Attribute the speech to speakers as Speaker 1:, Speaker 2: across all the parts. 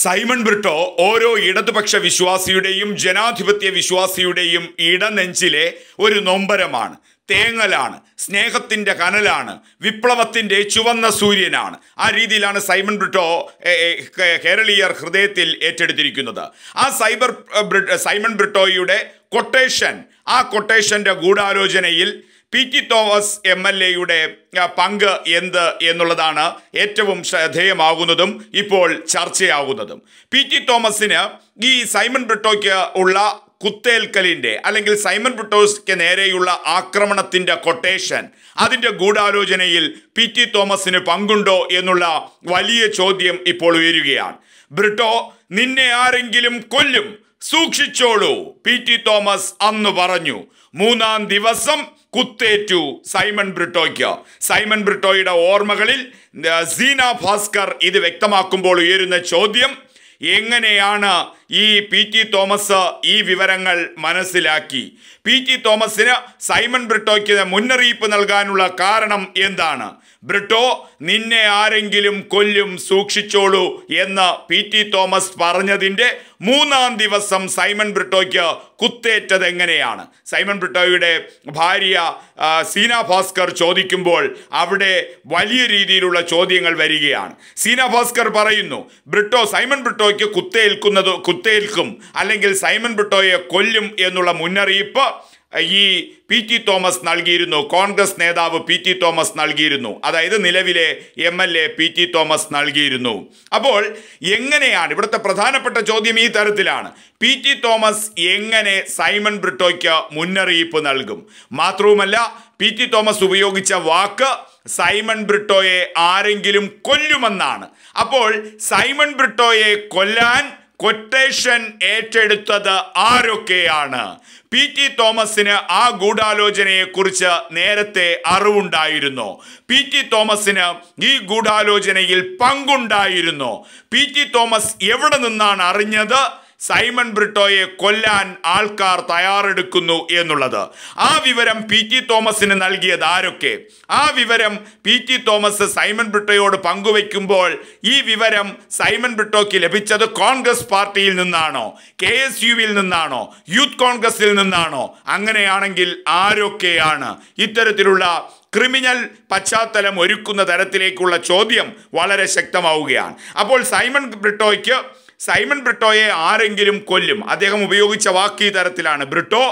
Speaker 1: Simon Britto ഓരോ ഇടതുപക്ഷ വിശ്വാസിയുടെയും ജനാധിപത്യ വിശ്വാസിയുടെയും ഇടനെഞ്ചിലെ ഒരു നൊമ്പരമാണ് തേങ്ങലാണ് സ്നേഹത്തിൻ്റെ കനലാണ് വിപ്ലവത്തിൻ്റെ ചുവന്ന സൂര്യനാണ് ആ രീതിയിലാണ് സൈമൺ ബ്രിട്ടോ കേരളീയർ ഹൃദയത്തിൽ ഏറ്റെടുത്തിരിക്കുന്നത് ആ സൈബർ സൈമൺ ബ്രിട്ടോയുടെ കൊട്ടേഷൻ ആ കൊട്ടേഷൻ്റെ ഗൂഢാലോചനയിൽ P T Thomas M L എയുടെ പങ്ക് എന്ത് എന്നുള്ളതാണ് ഏറ്റവും ശ്രദ്ധേയമാകുന്നതും ഇപ്പോൾ ചർച്ചയാകുന്നതും പി ടി തോമസിന് ഈ സൈമൺ ബ്രിട്ടോയ്ക്ക് ഉള്ള കുത്തേൽക്കലിൻ്റെ അല്ലെങ്കിൽ സൈമൺ ബ്രിട്ടോസ്ക്ക് നേരെയുള്ള ആക്രമണത്തിൻ്റെ കൊട്ടേഷൻ അതിൻ്റെ ഗൂഢാലോചനയിൽ പി ടി തോമസിന് പങ്കുണ്ടോ എന്നുള്ള വലിയ ചോദ്യം ഇപ്പോൾ ഉയരുകയാണ് ബ്രിട്ടോ നിന്നെ ആരെങ്കിലും കൊല്ലും സൂക്ഷിച്ചോളൂ പി ടി തോമസ് അന്ന് പറഞ്ഞു മൂന്നാം ദിവസം കുത്തേറ്റു സൈമൺ ബ്രിട്ടോയ്ക്ക് സൈമൺ ബ്രിട്ടോയുടെ ഓർമ്മകളിൽ സീന ഭാസ്കർ ഇത് വ്യക്തമാക്കുമ്പോൾ ഉയരുന്ന ചോദ്യം എങ്ങനെയാണ് ഈ പി ടി തോമസ് ഈ വിവരങ്ങൾ മനസ്സിലാക്കി പി ടി തോമസിന് സൈമൺ ബ്രിട്ടോയ്ക്ക് മുന്നറിയിപ്പ് നൽകാനുള്ള കാരണം എന്താണ് ബ്രിട്ടോ നിന്നെ ആരെങ്കിലും കൊല്ലും സൂക്ഷിച്ചോളൂ എന്ന് പി ടി തോമസ് പറഞ്ഞതിൻ്റെ മൂന്നാം ദിവസം സൈമൺ ബ്രിട്ടോയ്ക്ക് കുത്തേറ്റത് എങ്ങനെയാണ് സൈമൺ ബ്രിട്ടോയുടെ ഭാര്യ സീന ഭാസ്കർ ചോദിക്കുമ്പോൾ അവിടെ വലിയ രീതിയിലുള്ള ചോദ്യങ്ങൾ വരികയാണ് സീന ഭാസ്കർ പറയുന്നു ബ്രിട്ടോ സൈമൺ ബ്രിട്ടോയ്ക്ക് കുത്തേൽക്കുന്നത് കുത്ത് കുത്തേൽക്കും അല്ലെങ്കിൽ സൈമൺ ബിട്ടോയെ കൊല്ലും എന്നുള്ള മുന്നറിയിപ്പ് ഈ പി ടി തോമസ് നൽകിയിരുന്നു കോൺഗ്രസ് നേതാവ് പി ടി തോമസ് നൽകിയിരുന്നു അതായത് നിലവിലെ M L A P T Thomas നൽകിയിരുന്നു അപ്പോൾ എങ്ങനെയാണ് ഇവിടുത്തെ പ്രധാനപ്പെട്ട ചോദ്യം ഈ തരത്തിലാണ് പി ടി തോമസ് എങ്ങനെ സൈമൺ ബ്രിട്ടോയ്ക്ക് മുന്നറിയിപ്പ് നൽകും മാത്രവുമല്ല പി ടി തോമസ് ഉപയോഗിച്ച വാക്ക് സൈമൺ ബ്രിട്ടോയെ ആരെങ്കിലും കൊല്ലുമെന്നാണ് അപ്പോൾ സൈമൺ ബ്രിട്ടോയെ കൊല്ലാൻ കൊറ്റേഷൻ ഏറ്റെടുത്തത് ആരൊക്കെയാണ് പി ടി തോമസിന് ആ ഗൂഢാലോചനയെക്കുറിച്ച് നേരത്തെ അറിവുണ്ടായിരുന്നു പി ടി തോമസിന് ഈ ഗൂഢാലോചനയിൽ പങ്കുണ്ടായിരുന്നു പി ടി തോമസ് എവിടെ നിന്നാണ് അറിഞ്ഞത് സൈമൺ ബ്രിട്ടോയെ കൊല്ലാൻ ആൾക്കാർ തയ്യാറെടുക്കുന്നു എന്നുള്ളത് ആ വിവരം പി ടി തോമസിന് നൽകിയത് ആരൊക്കെ ആ വിവരം പി ടി തോമസ് സൈമൺ ബ്രിട്ടോയോട് പങ്കുവയ്ക്കുമ്പോൾ ഈ വിവരം സൈമൺ ബ്രിട്ടോയ്ക്ക് ലഭിച്ചത് കോൺഗ്രസ് പാർട്ടിയിൽ നിന്നാണോ കെ എസ് യുവിൽ നിന്നാണോ യൂത്ത് കോൺഗ്രസിൽ നിന്നാണോ അങ്ങനെയാണെങ്കിൽ ആരൊക്കെയാണ് ഇത്തരത്തിലുള്ള ക്രിമിനൽ പശ്ചാത്തലം ഒരുക്കുന്ന തരത്തിലേക്കുള്ള ചോദ്യം വളരെ ശക്തമാവുകയാണ് അപ്പോൾ സൈമൺ ബ്രിട്ടോയ്ക്ക് സൈമൺ ബ്രിട്ടോയെ ആരെങ്കിലും കൊല്ലും അദ്ദേഹം ഉപയോഗിച്ച വാക്ക് ഈ തരത്തിലാണ് ബ്രിട്ടോ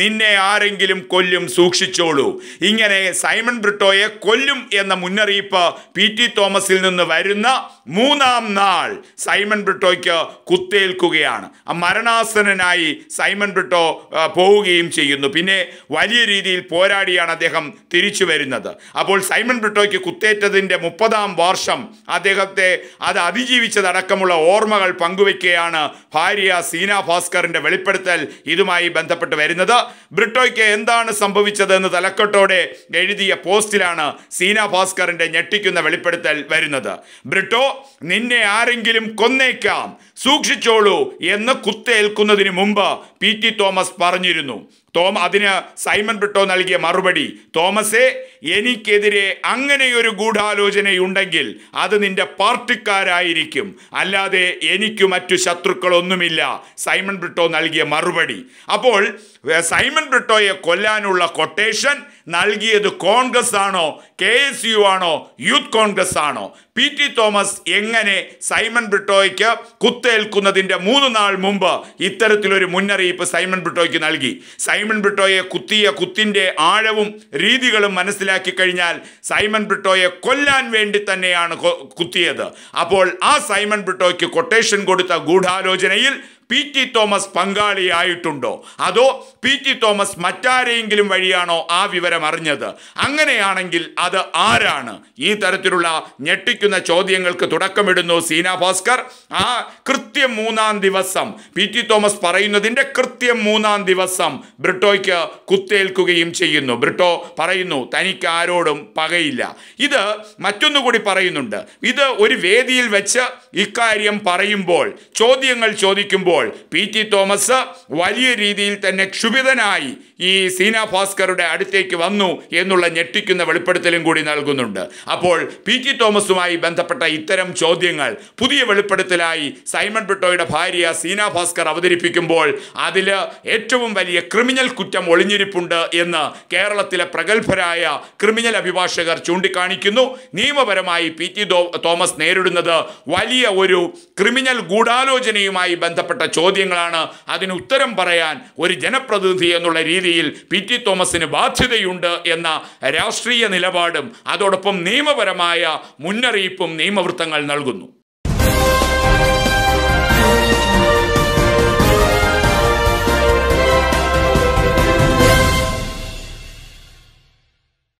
Speaker 1: നിന്നെ ആരെങ്കിലും കൊല്ലും സൂക്ഷിച്ചോളൂ ഇങ്ങനെ സൈമൺ ബ്രിട്ടോയെ കൊല്ലും എന്ന മുന്നറിയിപ്പ് പി ടി തോമസിൽ നിന്ന് വരുന്ന മൂന്നാം നാൾ സൈമൺ ബ്രിട്ടോയ്ക്ക് കുത്തേൽക്കുകയാണ് ആ മരണാസനായി സൈമൺ ബ്രിട്ടോ പോവുകയും ചെയ്യുന്നു പിന്നെ വലിയ രീതിയിൽ പോരാടിയാണ് അദ്ദേഹം തിരിച്ചു വരുന്നത് അപ്പോൾ സൈമൺ ബ്രിട്ടോയ്ക്ക് കുത്തേറ്റതിൻ്റെ മുപ്പതാം വർഷം അദ്ദേഹത്തെ അത് അതിജീവിച്ചതടക്കമുള്ള ഓർമ്മകൾ പങ്കു പങ്കുവയ്ക്കുകയാണ് ഭാര്യ സീന ഭാസ്കറിന്റെ വെളിപ്പെടുത്തൽ ഇതുമായി ബന്ധപ്പെട്ട് വരുന്നത് ബ്രിട്ടോയ്ക്ക് എന്താണ് സംഭവിച്ചതെന്ന് തലക്കെട്ടോടെ എഴുതിയ പോസ്റ്റിലാണ് സീന ഭാസ്കറിന്റെ ഞെട്ടിക്കുന്ന വെളിപ്പെടുത്തൽ വരുന്നത് ബ്രിട്ടോ നിന്നെ ആരെങ്കിലും കൊന്നേക്കാം സൂക്ഷിച്ചോളൂ എന്ന് കുത്തേൽക്കുന്നതിന് മുമ്പ് പി ടി തോമസ് പറഞ്ഞിരുന്നു തോം അതിന് സൈമൺ ബ്രിട്ടോ നൽകിയ മറുപടി തോമസേ എനിക്കെതിരെ അങ്ങനെയൊരു ഗൂഢാലോചനയുണ്ടെങ്കിൽ അത് നിന്റെ പാർട്ടിക്കാരായിരിക്കും അല്ലാതെ എനിക്ക് മറ്റു ശത്രുക്കളൊന്നുമില്ല സൈമൺ ബ്രിട്ടോ നൽകിയ മറുപടി അപ്പോൾ സൈമൺ ബ്രിട്ടോയെ കൊല്ലാനുള്ള കൊട്ടേഷൻ നൽകിയത് കോൺഗ്രസ് ആണോ കെ എസ് യു ആണോ യൂത്ത് കോൺഗ്രസ് ആണോ പി ടി തോമസ് എങ്ങനെ സൈമൺ ബ്രിട്ടോയ്ക്ക് കുത്തേൽക്കുന്നതിൻ്റെ മൂന്ന് നാൾ മുമ്പ് ഇത്തരത്തിലൊരു മുന്നറിയിപ്പ് സൈമൺ ബ്രിട്ടോയ്ക്ക് നൽകി സൈമൺ ബ്രിട്ടോയെ കുത്തിയ കുത്തിൻ്റെ ആഴവും രീതികളും മനസ്സിലാക്കി കഴിഞ്ഞാൽ സൈമൺ ബ്രിട്ടോയെ കൊല്ലാൻ വേണ്ടി തന്നെയാണ് കുത്തിയത് അപ്പോൾ ആ സൈമൺ ബ്രിട്ടോയ്ക്ക് കൊട്ടേഷൻ കൊടുത്ത ഗൂഢാലോചനയിൽ പി ടി തോമസ് പങ്കാളിയായിട്ടുണ്ടോ അതോ പി ടി തോമസ് മറ്റാരെയെങ്കിലും വഴിയാണോ ആ വിവരം അറിഞ്ഞത് അങ്ങനെയാണെങ്കിൽ അത് ആരാണ് ഈ തരത്തിലുള്ള ഞെട്ടിക്കുന്ന ചോദ്യങ്ങൾക്ക് തുടക്കമിടുന്നു സീന ഭാസ്കർ ആ കൃത്യം മൂന്നാം ദിവസം പി ടി തോമസ് പറയുന്നതിൻ്റെ കൃത്യം മൂന്നാം ദിവസം ബ്രിട്ടോയ്ക്ക് കുത്തേൽക്കുകയും ചെയ്യുന്നു ബ്രിട്ടോ പറയുന്നു തനിക്ക് ആരോടും പകയില്ല ഇത് മറ്റൊന്നുകൂടി പറയുന്നുണ്ട് ഇത് ഒരു വേദിയിൽ വെച്ച് ഇക്കാര്യം പറയുമ്പോൾ ചോദ്യങ്ങൾ ചോദിക്കുമ്പോൾ പി ടി തോമസ് വലിയ രീതിയിൽ തന്നെ ക്ഷുഭിതനായി ഈ സീന ഭാസ്കറുടെ അടുത്തേക്ക് വന്നു എന്നുള്ള ഞെട്ടിക്കുന്ന വെളിപ്പെടുത്തലും കൂടി നൽകുന്നുണ്ട് അപ്പോൾ പി ടി തോമസുമായി ബന്ധപ്പെട്ട ഇത്തരം ചോദ്യങ്ങൾ പുതിയ വെളിപ്പെടുത്തലായി സൈമൺ ബിട്ടോയുടെ ഭാര്യ സീന ഭാസ്കർ അവതരിപ്പിക്കുമ്പോൾ അതിൽ ഏറ്റവും വലിയ ക്രിമിനൽ കുറ്റം ഒളിഞ്ഞിരിപ്പുണ്ട് എന്ന് കേരളത്തിലെ പ്രഗത്ഭരായ ക്രിമിനൽ അഭിഭാഷകർ ചൂണ്ടിക്കാണിക്കുന്നു നിയമപരമായി പി ടി തോമസ് നേരിടുന്നത് വലിയ ഒരു ക്രിമിനൽ ഗൂഢാലോചനയുമായി ബന്ധപ്പെട്ട ചോദ്യങ്ങളാണ് അതിന് ഉത്തരം പറയാൻ ഒരു ജനപ്രതിനിധി എന്നുള്ള രീതി നൽകുകയിൽ പി ടി തോമസിന് ബാധ്യതയുണ്ട് എന്ന രാഷ്ട്രീയ നിലപാടും അതോടൊപ്പം നിയമപരമായ മുന്നറിയിപ്പും നിയമവൃത്തങ്ങൾ നൽകുന്നു